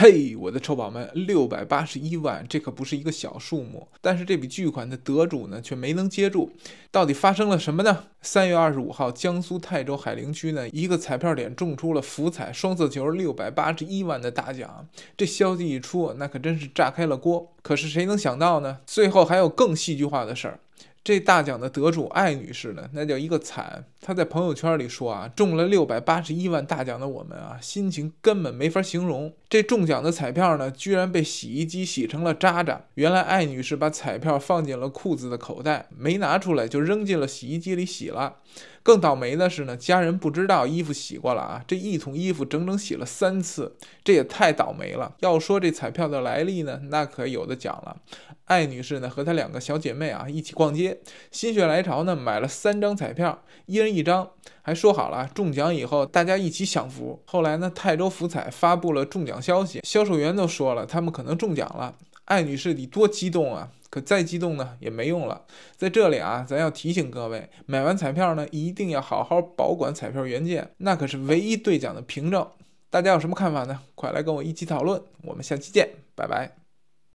嘿，我的臭宝们，六百八十一万，这可不是一个小数目。但是这笔巨款的得主呢，却没能接住。到底发生了什么呢？三月二十五号，江苏泰州海陵区呢，一个彩票点中出了福彩双色球六百八十一万的大奖。这消息一出，那可真是炸开了锅。可是谁能想到呢？最后还有更戏剧化的事儿。这大奖的得主艾女士呢，那叫一个惨！她在朋友圈里说啊：“中了六百八十一万大奖的我们啊，心情根本没法形容。”这中奖的彩票呢，居然被洗衣机洗成了渣渣。原来艾女士把彩票放进了裤子的口袋，没拿出来就扔进了洗衣机里洗了。更倒霉的是呢，家人不知道衣服洗过了啊。这一桶衣服整整洗了三次，这也太倒霉了。要说这彩票的来历呢，那可有的讲了。艾女士呢，和她两个小姐妹啊一起逛街。心血来潮呢，买了三张彩票，一人一张，还说好了中奖以后大家一起享福。后来呢，泰州福彩发布了中奖消息，销售员都说了他们可能中奖了。艾女士，你多激动啊！可再激动呢也没用了。在这里啊，咱要提醒各位，买完彩票呢，一定要好好保管彩票原件，那可是唯一兑奖的凭证。大家有什么看法呢？快来跟我一起讨论。我们下期见，拜拜。